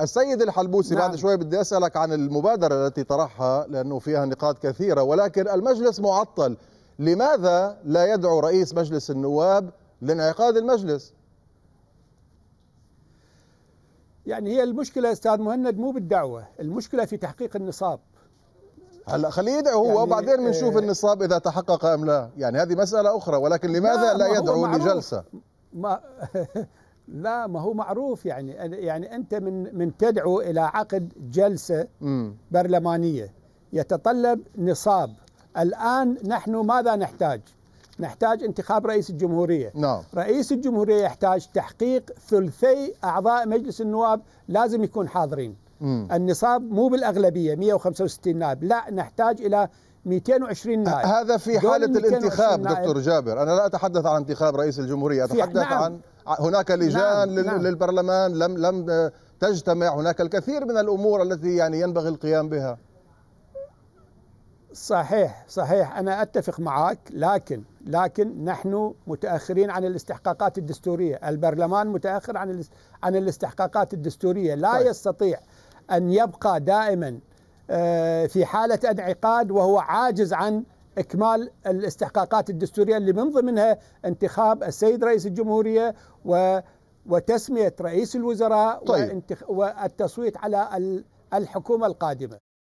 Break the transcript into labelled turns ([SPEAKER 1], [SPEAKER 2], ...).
[SPEAKER 1] السيد الحلبوسي نعم. بعد شوي بدي أسألك عن المبادرة التي طرحها لأنه فيها نقاط كثيرة ولكن المجلس معطل لماذا لا يدعو رئيس مجلس النواب لانعقاد المجلس يعني
[SPEAKER 2] هي المشكلة أستاذ مهند مو بالدعوة المشكلة في تحقيق النصاب
[SPEAKER 1] هلا خليه يدعو هو يعني وبعدين بنشوف آه، النصاب اذا تحقق ام لا، يعني هذه مساله اخرى ولكن لماذا لا, لا يدعو لجلسه؟
[SPEAKER 2] ما لا ما هو معروف يعني يعني انت من من تدعو الى عقد جلسه برلمانيه يتطلب نصاب الان نحن ماذا نحتاج؟ نحتاج انتخاب رئيس الجمهوريه نعم. رئيس الجمهوريه يحتاج تحقيق ثلثي اعضاء مجلس النواب لازم يكون حاضرين مم. النصاب مو بالاغلبيه 165 نائب لا نحتاج الى
[SPEAKER 1] 220 نائب هذا في حالة الانتخاب دكتور جابر أنا لا أتحدث عن انتخاب رئيس الجمهورية أتحدث نعم عن هناك لجان نعم،, نعم للبرلمان لم لم تجتمع هناك الكثير من الأمور التي يعني ينبغي القيام بها
[SPEAKER 2] صحيح صحيح أنا أتفق معك لكن لكن نحن متأخرين عن الاستحقاقات الدستورية البرلمان متأخر عن عن الاستحقاقات الدستورية لا طيب. يستطيع أن يبقى دائما آه، في حالة انعقاد وهو عاجز عن اكمال الاستحقاقات الدستوريه اللي من ضمنها انتخاب السيد رئيس الجمهوريه و وتسميه رئيس الوزراء طيب. والتصويت على الحكومه القادمه